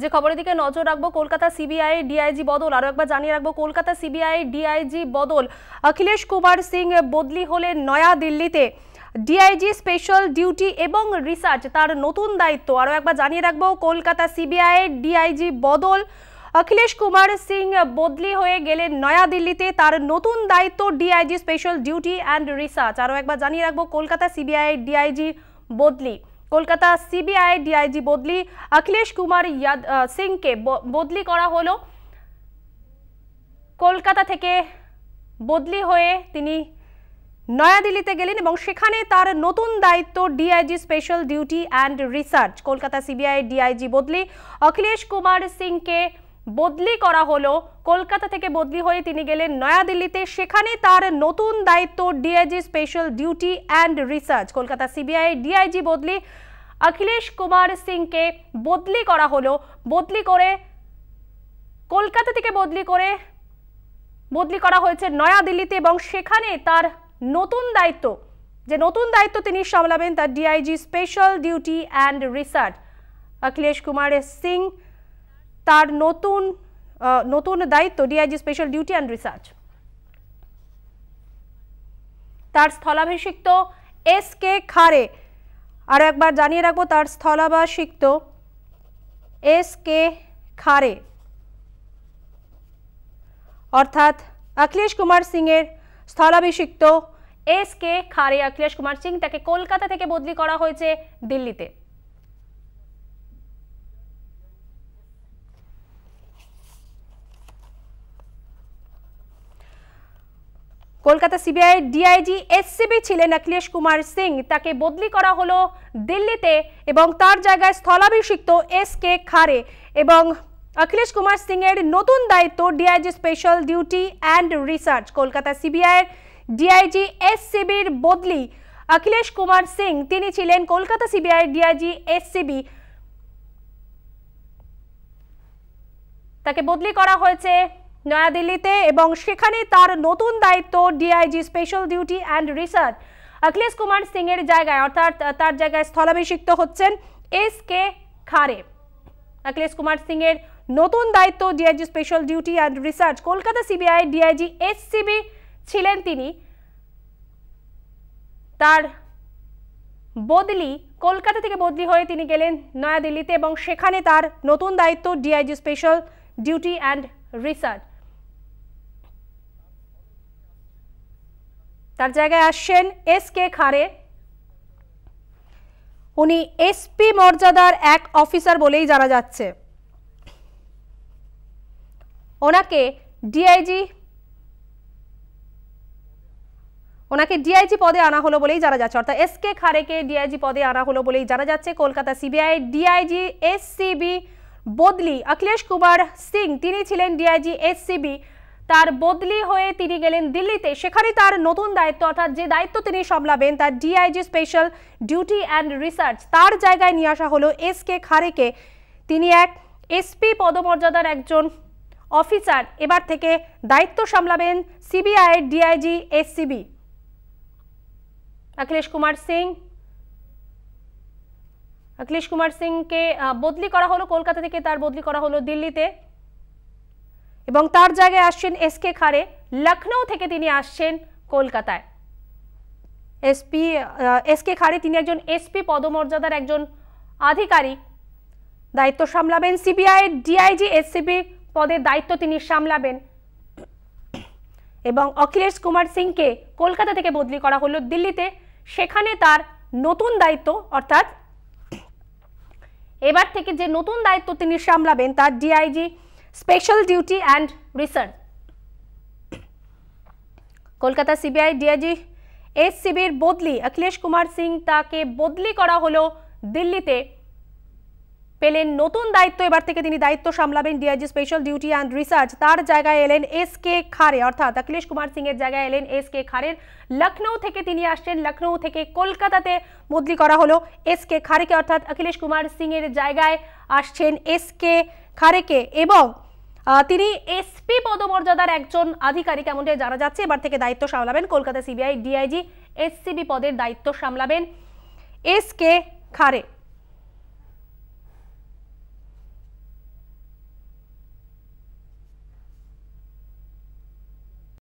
যে খবরের দিকে নজর রাখবো কলকাতা সিবিআই ডিআইজি বদল আরও একবার জানিয়ে রাখবো কলকাতা সিবিআই ডিআইজি বদল অখিলেশ কুমার সিং বদলি হলে নয়া দিল্লিতে ডিআইজি স্পেশাল ডিউটি এবং রিসার্চ তার নতুন দায়িত্ব আরও একবার জানিয়ে রাখবো কলকাতা সিবিআই ডিআইজি বদল অখিলেশ কুমার সিং বদলি হয়ে গেলেন নয়াদিল্লিতে তার নতুন দায়িত্ব DIG special duty and research আরও একবার জানিয়ে রাখবো কলকাতা সিবিআই ডিআইজি বদলি কলকাতা সিবিআই ডিআইজি বদলি অখিলেশ কুমার সিংকে বদলি করা হলো কলকাতা থেকে বদলি হয়ে তিনি নয়াদিল্লিতে গেলেন এবং সেখানে তার নতুন দায়িত্ব DIG special duty and research Kolkata CBI DIG বদলি অখিলেশ কুমার সিংকে বদলি করা হলো কলকাতা থেকে বদলি হয়ে তিনি গেলেন নয়াদিল্লিতে সেখানে তার নতুন দায়িত্ব DIG special duty and research Kolkata CBI DIG বদলি অখিলেশ কুমার সিংকে বদলি করা হলো বদলি করে কলকাতা থেকে বদলি করে বদলি করা হয়েছে নয়াদিল্লিতে এবং সেখানে তার নতুন দায়িত্ব যে নতুন দায়িত্ব তিনি সামলাবেন তার DIG special duty and research Akhilesh Kumar Singh তার নতুন নতুন দায়িত্ব DIG special duty and research তার স্থলাভিষিক্ত এস কে খারে আর একবার জানিয়ে রাখবো তার স্থলাভিষিক্ত এস কে খারে অর্থাৎ অখিলেশ কুমার সিংয়ের স্থলাভিষিক্ত এস কে খারে অখিলেশ কুমার সিং তাকে কলকাতা থেকে বদলি করা হয়েছে দিল্লিতে কলকাতা সিবিআই ডিআইজি এসসিবি ছিলেন অখিলেশ কুমার সিং তাকে বদলি করা হলো দিল্লিতে এবং তার জায়গায় স্থলাভিষিক্ত এস কে খারে এবং অখিলেশ কুমার সিং এর নতুন দায়িত্ব DIG special duty and research Kolkata সিবিআইয়ের ডিআইজি এসসিবির বদলি অখিলেশ কুমার সিং তিনি ছিলেন কলকাতা সিবিআই ডিআইজি এসসিবি তাকে বদলি করা হয়েছে নয়াদিল্লিতে এবং সেখানে তার নতুন দায়িত্ব DIG special duty and research Akhilesh Kumar Singh এর জায়গায় অর্থাৎ তার জায়গায় স্থলাভিষিক্ত হচ্ছেন এস কে খারে অখিলেশ কুমার সিং এর নতুন দায়িত্ব DIG special duty and research Kolkata CBI DIG S CB ছিলেন তিনি তার বদলি কলকাতা থেকে বদলি হয়ে তিনি গেলেন নয়াদিল্লিতে এবং সেখানে তার নতুন দায়িত্ব DIG special duty and research তার জায়গায় আসছেন এস কে খারে উনি এসপি মর্যাদার এক অফিসার বলেই জানা যাচ্ছে ওনাকে ডিআইজি ওনাকে ডিআইজি পদে আনা হলো বলেই জানা যাচ্ছে অর্থাৎ এস কে খারেকে ডিআইজি পদে আনা হলো বলেই জানা যাচ্ছে কলকাতা সিবিআই ডিআইজি এসসিবি বদলি অখিলেশ কুমার সিং তিনি ছিলেন ডিআইজি এসসিবি তার বদলি হয়ে তিনি গেলেন দিল্লিতে সেখানে তার নতুন দায়িত্ব অর্থাৎ যে দায়িত্ব তিনি সামলাবেন তার DIG special duty and research তার জায়গায় নিয়ে আসা হলো এস কে খারেকে তিনি এক এসপি পদমর্যাদার একজন অফিসার এবার থেকে দায়িত্ব সামলাবেন CBI DIG SCB Akhilesh Kumar Singh Akhilesh Kumar সিংকে বদলি করা হলো কলকাতা থেকে তার বদলি করা হলো দিল্লিতে এবং তার জায়গায় আসছেন এস কে খারে লখনৌ থেকে তিনি আসছেন কলকাতায় এসপি এস কে খারে তিনি একজন এসপি পদমর্যাদার একজন আধিকারিক দায়িত্ব সামলাবেন সিবিআই ডিআইজি এসসিবি পদের দায়িত্ব তিনি সামলাবেন এবং অখিলেশ কুমার সিংকে কলকাতা থেকে বদলি করা হলো দিল্লিতে সেখানে তার নতুন দায়িত্ব অর্থাৎ এবার থেকে যে নতুন দায়িত্ব তিনি সামলাবেন তার DIG special duty and research Kolkata CBI DIG S সিবির বদলি অখিলেশ কুমার সিং তাকে বদলি করা হলো দিল্লিতে পেলেন নতুন দায়িত্ব এবার থেকে তিনি দায়িত্ব সামলাবেন DIG special duty and research তার জায়গায় এলেন এস কে খারে অর্থাৎ অখিলেশ কুমার সিং এর জায়গায় এলেন এস কে খারের লখনৌ থেকে তিনি আসছেন লখনৌ থেকে কলকাতাতে বদলি করা হলো এস কে খারেকে অর্থাৎ অখিলেশ কুমার সিং এর জায়গায় আসছেন এস কে খারেকে এবং তিনি এসপি পদমর্যাদার একজন আধিকারিক এমনটাই জানা যাচ্ছে এবার থেকে দায়িত্ব সামলাবেন কলকাতা সিবিআই ডিআইজি এসসিবি পদের দায়িত্ব সামলাবেন এস কে খারে